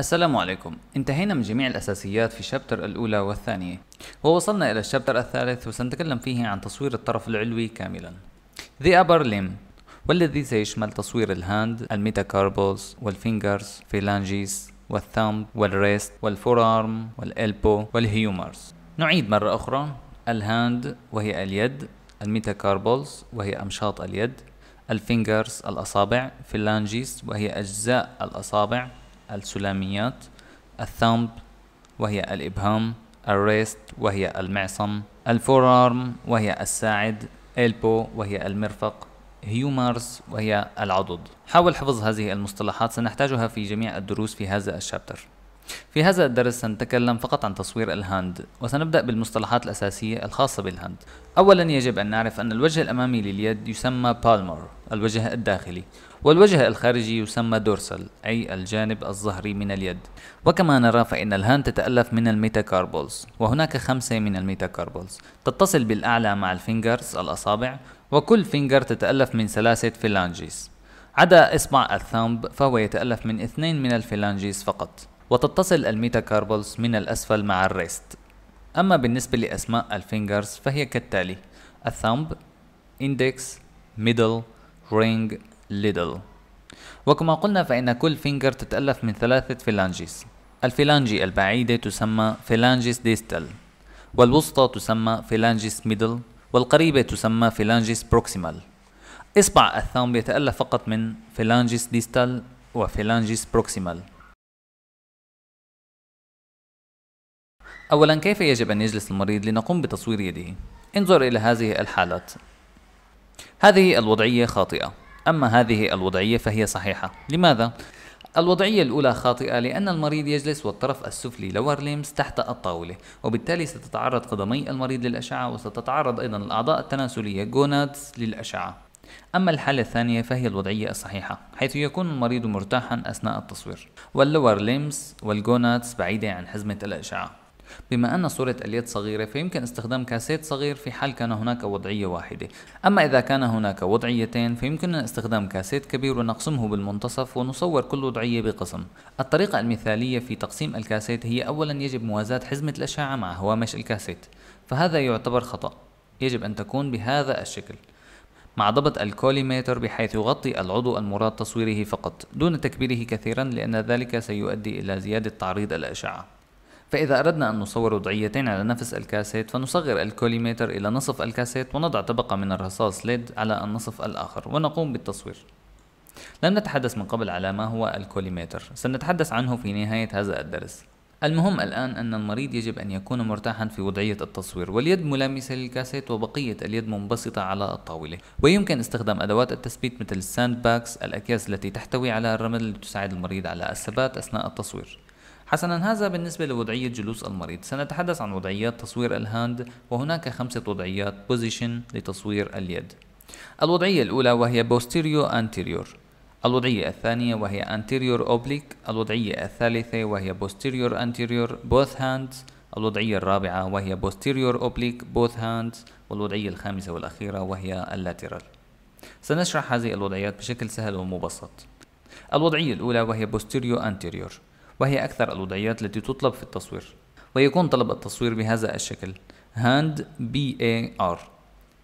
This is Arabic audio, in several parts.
السلام عليكم انتهينا من جميع الأساسيات في الشابتر الأولى والثانية ووصلنا إلى الشابتر الثالث وسنتكلم فيه عن تصوير الطرف العلوي كاملا The upper limb والذي سيشمل تصوير الهاند الميتاكاربولز والفينجرز فيلانجيز والثامب والريست والفورارم والإلبو والهيومرز نعيد مرة أخرى الهاند وهي اليد الميتاكاربولز وهي أمشاط اليد الفينجرز الأصابع فيلانجيز وهي أجزاء الأصابع السلاميات الثامب وهي الإبهام الريست وهي المعصم الفورارم وهي الساعد إلبو وهي المرفق هيومرز وهي العضد حاول حفظ هذه المصطلحات سنحتاجها في جميع الدروس في هذا الشابتر في هذا الدرس سنتكلم فقط عن تصوير الهاند وسنبدأ بالمصطلحات الأساسية الخاصة بالهاند أولا يجب أن نعرف أن الوجه الأمامي لليد يسمى بالمر الوجه الداخلي والوجه الخارجي يسمى دورسال أي الجانب الظهري من اليد وكما نرى فإن الهاند تتألف من الميتاكاربولز وهناك خمسة من الميتاكاربولز تتصل بالأعلى مع الفينجرز الأصابع وكل فينجر تتألف من ثلاثة فيلانجيز عدا إصبع الثامب فهو يتألف من اثنين من الفيلانجيز فقط وتتصل الميتاكاربالز من الأسفل مع الريست أما بالنسبة لأسماء الفينجرز فهي كالتالي الثامب إندكس ميدل رينج ليدل وكما قلنا فإن كل فينجر تتألف من ثلاثة فيلانجيز الفيلانجي البعيدة تسمى فيلانجيس ديستال والوسطى تسمى فيلانجيس ميدل والقريبة تسمى فيلانجيس بروكسيمال إصبع الثامب يتألف فقط من فيلانجيس ديستال وفيلانجيس بروكسيمال أولا كيف يجب أن يجلس المريض لنقوم بتصوير يده؟ انظر إلى هذه الحالات هذه الوضعية خاطئة أما هذه الوضعية فهي صحيحة لماذا؟ الوضعية الأولى خاطئة لأن المريض يجلس والطرف السفلي لور ليمس تحت الطاولة وبالتالي ستتعرض قدمي المريض للأشعة وستتعرض أيضا الأعضاء التناسلية جونادز للأشعة أما الحالة الثانية فهي الوضعية الصحيحة حيث يكون المريض مرتاحا أثناء التصوير واللور ليمس والجونادز بعيدة عن حزمة الأشعة بما أن صورة اليد صغيرة فيمكن استخدام كاسيت صغير في حال كان هناك وضعية واحدة أما إذا كان هناك وضعيتين فيمكننا استخدام كاسيت كبير ونقسمه بالمنتصف ونصور كل وضعية بقسم الطريقة المثالية في تقسيم الكاسيت هي أولا يجب موازاة حزمة الأشعة مع هوامش الكاسيت فهذا يعتبر خطأ يجب أن تكون بهذا الشكل مع ضبط الكوليميتر بحيث يغطي العضو المراد تصويره فقط دون تكبيره كثيرا لأن ذلك سيؤدي إلى زيادة تعريض الأشعة فإذا أردنا أن نصور وضعيتين على نفس الكاسيت فنصغر الكوليميتر إلى نصف الكاسيت ونضع طبقة من الرصاص ليد على النصف الآخر ونقوم بالتصوير لم نتحدث من قبل على ما هو الكوليميتر سنتحدث عنه في نهاية هذا الدرس المهم الآن أن المريض يجب أن يكون مرتاحا في وضعية التصوير واليد ملامسة للكاسيت وبقية اليد منبسطة على الطاولة ويمكن استخدام أدوات التثبيت مثل الساند باكس الأكياس التي تحتوي على الرمل لتساعد المريض على الثبات أثناء التصوير حسنا هذا بالنسبة لوضعية جلوس المريض سنتحدث عن وضعيات تصوير الهاند وهناك خمسة وضعيات بوزيشن لتصوير اليد الوضعية الأولى وهي بوستيريو أنتيريور الوضعية الثانية وهي anterior oblique الوضعية الثالثة وهي posterior anterior both hands الوضعية الرابعة وهي posterior oblique both hands والوضعية الخامسة والأخيرة وهي lateral سنشرح هذه الوضعيات بشكل سهل ومبسط الوضعية الأولى وهي posterior anterior وهي أكثر الوضعيات التي تطلب في التصوير ويكون طلب التصوير بهذا الشكل hand r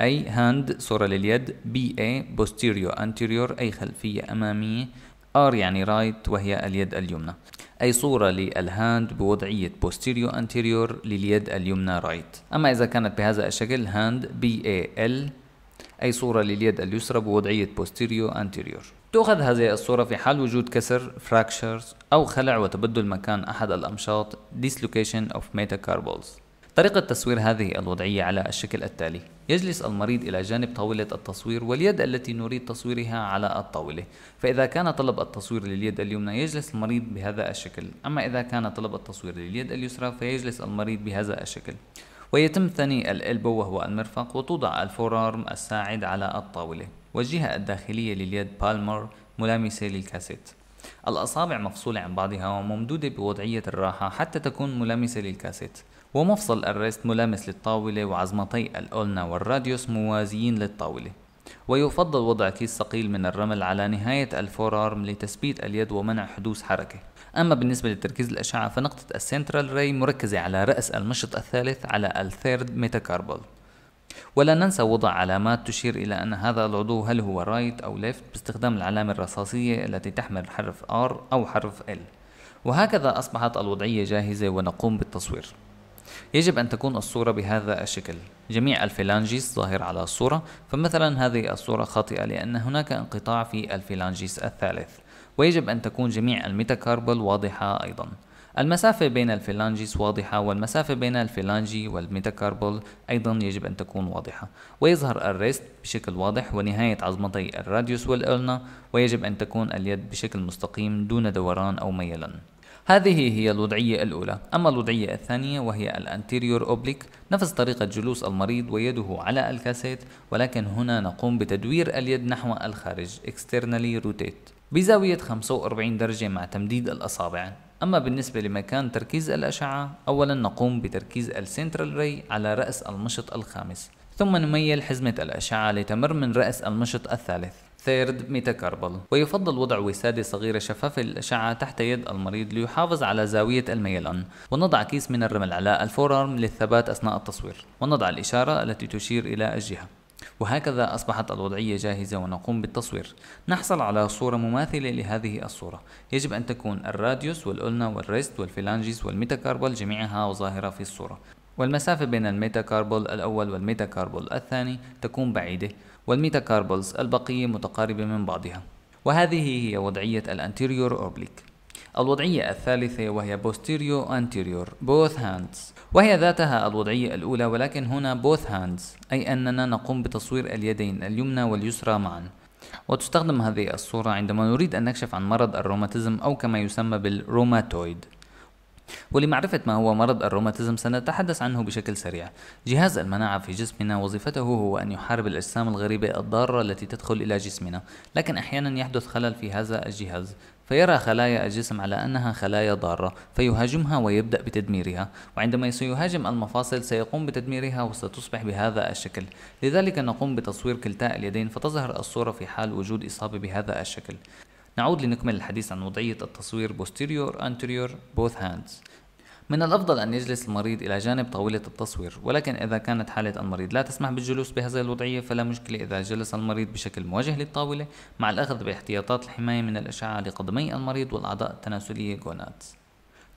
أي hand صورة لليد a posterior anterior أي خلفية أمامية R يعني right وهي اليد اليمنى أي صورة للهاند بوضعية posterior anterior لليد اليمنى right أما إذا كانت بهذا الشكل hand l أي صورة لليد اليسرى بوضعية posterior anterior تؤخذ هذه الصورة في حال وجود كسر fractures أو خلع وتبدل مكان أحد الأمشاط dislocation of metacarpals طريقة تصوير هذه الوضعية على الشكل التالي يجلس المريض إلى جانب طاولة التصوير واليد التي نريد تصويرها على الطاولة فإذا كان طلب التصوير لليد اليمنى يجلس المريض بهذا الشكل أما إذا كان طلب التصوير لليد اليسرى فيجلس المريض بهذا الشكل ويتم ثني الإلبو وهو المرفق وتوضع الفورارم الساعد على الطاولة والجهة الداخلية لليد بالمر ملامسة للكاسيت الأصابع مفصولة عن بعضها وممدودة بوضعية الراحة حتى تكون ملامسة للكاسيت ومفصل الريست ملامس للطاولة وعظمتي الأولنا والراديوس موازيين للطاولة ويفضل وضع كيس ثقيل من الرمل على نهاية الفورارم لتثبيت اليد ومنع حدوث حركة أما بالنسبة لتركيز الأشعة فنقطة السنترال راي مركزة على رأس المشط الثالث على الثيرد ميتاكاربول ولا ننسى وضع علامات تشير إلى أن هذا العضو هل هو رايت أو ليفت باستخدام العلامة الرصاصية التي تحمل حرف R أو حرف L وهكذا أصبحت الوضعية جاهزة ونقوم بالتصوير يجب أن تكون الصورة بهذا الشكل جميع الفيلانجيس ظاهر على الصورة فمثلا هذه الصورة خاطئة لأن هناك انقطاع في الفيلانجيس الثالث ويجب أن تكون جميع الميتاكاربل واضحة أيضا المسافة بين الفيلانجيس واضحة والمسافة بين الفيلانجي والميتاكاربل أيضا يجب أن تكون واضحة ويظهر الريست بشكل واضح ونهاية عظمتي الراديوس والألنا ويجب أن تكون اليد بشكل مستقيم دون دوران أو ميلان هذه هي الوضعية الأولى أما الوضعية الثانية وهي الأنتيريور أوبليك نفس طريقة جلوس المريض ويده على الكاسيت ولكن هنا نقوم بتدوير اليد نحو الخارج externally rotate بزاوية 45 درجة مع تمديد الأصابع أما بالنسبة لمكان تركيز الأشعة أولا نقوم بتركيز السنترال ري على رأس المشط الخامس ثم نميل حزمة الأشعة لتمر من رأس المشط الثالث ثيرد ميتاكاربل ويفضل وضع وسادة صغيرة شفافة للأشعة تحت يد المريض ليحافظ على زاوية الميلان ونضع كيس من الرمل على الفورارم للثبات أثناء التصوير ونضع الإشارة التي تشير إلى الجهة وهكذا أصبحت الوضعية جاهزة ونقوم بالتصوير نحصل على صورة مماثلة لهذه الصورة يجب أن تكون الراديوس والألنا والريست والفلانجيس والميتاكاربل جميعها ظاهرة في الصورة والمسافة بين الميتاكاربول الأول والميتاكاربول الثاني تكون بعيدة والميتاكاربولز البقية متقاربة من بعضها وهذه هي وضعية الانتيريور أوبليك الوضعية الثالثة وهي posterior anterior both hands وهي ذاتها الوضعية الأولى ولكن هنا both hands أي أننا نقوم بتصوير اليدين اليمنى واليسرى معا وتستخدم هذه الصورة عندما نريد أن نكشف عن مرض الروماتيزم أو كما يسمى بالروماتويد ولمعرفة ما هو مرض الروماتيزم سنتحدث عنه بشكل سريع جهاز المناعة في جسمنا وظيفته هو أن يحارب الأجسام الغريبة الضارة التي تدخل إلى جسمنا لكن أحيانا يحدث خلل في هذا الجهاز فيرى خلايا الجسم على أنها خلايا ضارة فيهاجمها ويبدأ بتدميرها وعندما سيهاجم المفاصل سيقوم بتدميرها وستصبح بهذا الشكل لذلك نقوم بتصوير كلتا اليدين فتظهر الصورة في حال وجود إصابة بهذا الشكل نعود لنكمل الحديث عن وضعية التصوير posterior anterior both hands من الأفضل أن يجلس المريض إلى جانب طاولة التصوير ولكن إذا كانت حالة المريض لا تسمح بالجلوس بهذه الوضعية فلا مشكلة إذا جلس المريض بشكل مواجه للطاولة مع الأخذ باحتياطات الحماية من الأشعة لقدمي المريض والأعضاء التناسلية جوناتس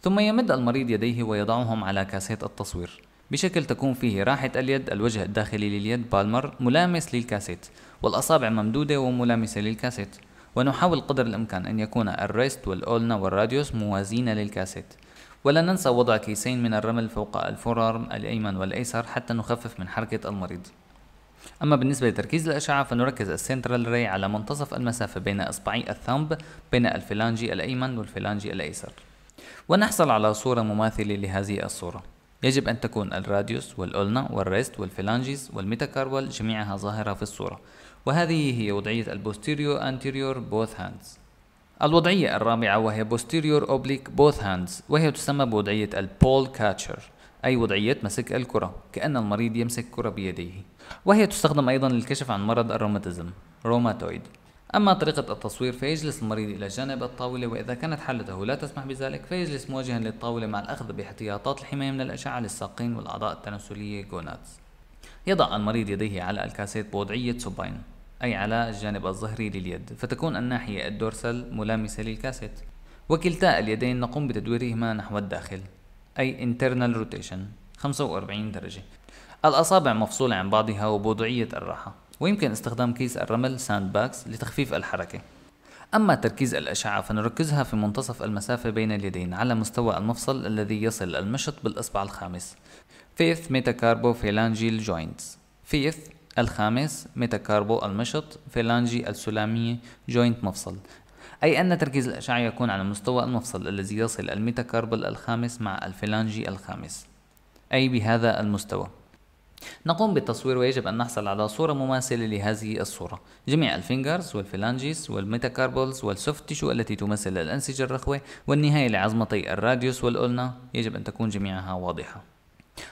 ثم يمد المريض يديه ويضعهم على كاسات التصوير بشكل تكون فيه راحة اليد الوجه الداخلي لليد بالمر ملامس للكاسيت والأصابع ممدودة وملامسة للكاسيت ونحاول قدر الإمكان أن يكون الريست والأولنا والراديوس موازين للكاسيت ولا ننسى وضع كيسين من الرمل فوق الفرار الأيمن والأيسر حتى نخفف من حركة المريض أما بالنسبة لتركيز الأشعة فنركز السنترال راي على منتصف المسافة بين إصبعي الثمب بين الفلانجي الأيمن والفلانجي الأيسر ونحصل على صورة مماثلة لهذه الصورة يجب أن تكون الراديوس والأولنا والريست والفلانجيز والميتاكاربال جميعها ظاهرة في الصورة وهذه هي وضعية البوستيريو أنتيريور بوث هاندز الوضعية الرابعة وهي posterior oblique both hands وهي تسمى بوضعية البول كاتشر أي وضعية مسك الكرة كأن المريض يمسك كرة بيديه وهي تستخدم أيضا للكشف عن مرض الروماتيزم روماتويد أما طريقة التصوير فيجلس المريض إلى جانب الطاولة وإذا كانت حالته لا تسمح بذلك فيجلس مواجها للطاولة مع الأخذ باحتياطات الحماية من الأشعة للساقين والأعضاء التناسلية جوناتس يضع المريض يديه على الكاسيت بوضعية سوباين أي على الجانب الظهري لليد فتكون الناحية الدورسال ملامسة للكاسيت وكلتا اليدين نقوم بتدويرهما نحو الداخل أي internal rotation 45 درجة الأصابع مفصولة عن بعضها وبوضعية الراحة ويمكن استخدام كيس الرمل ساند باكس لتخفيف الحركة أما تركيز الأشعة فنركزها في منتصف المسافة بين اليدين على مستوى المفصل الذي يصل المشط بالإصبع الخامس 5th metacarbophalangeal joints 5th الخامس ميتاكاربو المشط فيلانجي السلامية جوينت مفصل أي أن تركيز الأشعة يكون على مستوى المفصل الذي يصل الميتاكاربل الخامس مع الفيلانجي الخامس أي بهذا المستوى نقوم بالتصوير ويجب أن نحصل على صورة مماثلة لهذه الصورة جميع الفينجرز والفلانجيس والميتاكاربلز والسوفت تيشو التي تمثل الأنسجة الرخوة والنهاية لعظمتي الراديوس والأولنا يجب أن تكون جميعها واضحة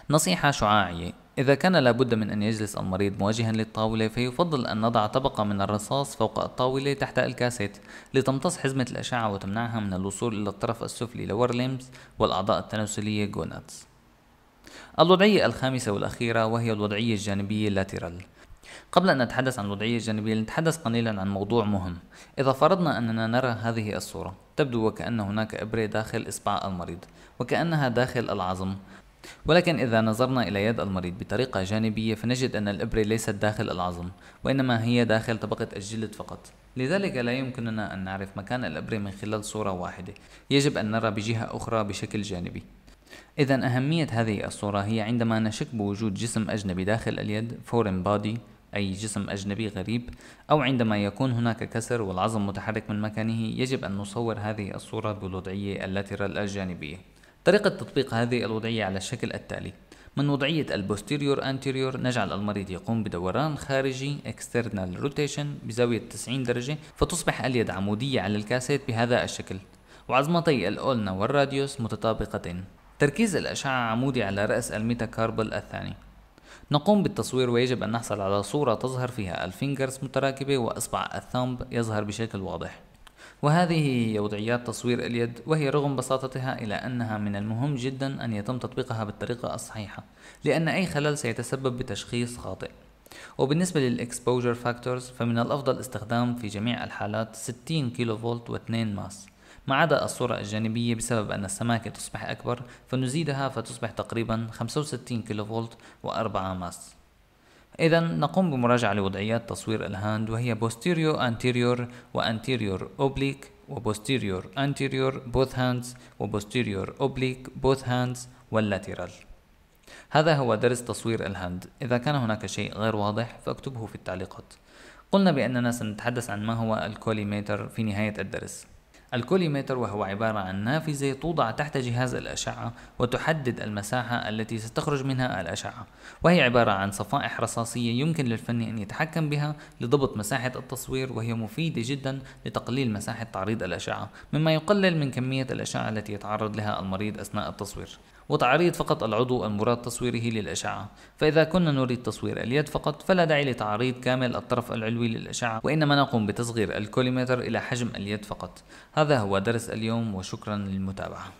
نصيحة شعاعية إذا كان لابد من أن يجلس المريض مواجها للطاولة فيفضل أن نضع طبقة من الرصاص فوق الطاولة تحت الكاسيت لتمتص حزمة الأشعة وتمنعها من الوصول إلى الطرف السفلي لور ليمز والأعضاء التناسلية جوناتس الوضعية الخامسة والأخيرة وهي الوضعية الجانبية لاترال قبل أن نتحدث عن الوضعية الجانبية لنتحدث قليلا عن موضوع مهم إذا فرضنا أننا نرى هذه الصورة تبدو وكأن هناك إبرة داخل إصبع المريض وكأنها داخل العظم ولكن إذا نظرنا إلى يد المريض بطريقة جانبية فنجد أن الإبرة ليست داخل العظم وإنما هي داخل طبقة الجلد فقط لذلك لا يمكننا أن نعرف مكان الإبرة من خلال صورة واحدة يجب أن نرى بجهة أخرى بشكل جانبي إذا أهمية هذه الصورة هي عندما نشك بوجود جسم أجنبي داخل اليد foreign body أي جسم أجنبي غريب أو عندما يكون هناك كسر والعظم متحرك من مكانه يجب أن نصور هذه الصورة بالوضعية اللاترال الجانبية طريقة تطبيق هذه الوضعية على الشكل التالي من وضعية البوستيريور أنتيريور نجعل المريض يقوم بدوران خارجي external rotation بزاوية 90 درجة فتصبح اليد عمودية على الكاسيت بهذا الشكل وعظمتي الأولنا والراديوس متطابقتين تركيز الأشعة عمودي على رأس الميتاكاربل الثاني نقوم بالتصوير ويجب أن نحصل على صورة تظهر فيها الفينجرز متراكبة وإصبع الثامب يظهر بشكل واضح وهذه هي وضعيات تصوير اليد وهي رغم بساطتها إلى أنها من المهم جدا أن يتم تطبيقها بالطريقة الصحيحة لأن أي خلل سيتسبب بتشخيص خاطئ وبالنسبة للإكسبوجر فاكتورز فمن الأفضل استخدام في جميع الحالات 60 كيلو فولت و2 ماس ما عدا الصورة الجانبية بسبب أن السماكة تصبح أكبر فنزيدها فتصبح تقريبا 65 كيلو فولت و4 ماس إذا نقوم بمراجعة لوضعيات تصوير الهاند وهي posterior anterior anterior oblique posterior anterior both hands posterior oblique both hands واللاتيرال. هذا هو درس تصوير الهاند إذا كان هناك شيء غير واضح فاكتبه في التعليقات قلنا بأننا سنتحدث عن ما هو الكوليميتر في نهاية الدرس الكوليمتر وهو عبارة عن نافذة توضع تحت جهاز الأشعة وتحدد المساحة التي ستخرج منها الأشعة وهي عبارة عن صفائح رصاصية يمكن للفني أن يتحكم بها لضبط مساحة التصوير وهي مفيدة جدا لتقليل مساحة تعريض الأشعة مما يقلل من كمية الأشعة التي يتعرض لها المريض أثناء التصوير وتعريض فقط العضو المراد تصويره للأشعة فإذا كنا نريد تصوير اليد فقط فلا داعي لتعريض كامل الطرف العلوي للأشعة وإنما نقوم بتصغير الكوليمتر إلى حجم اليد فقط هذا هو درس اليوم وشكرا للمتابعة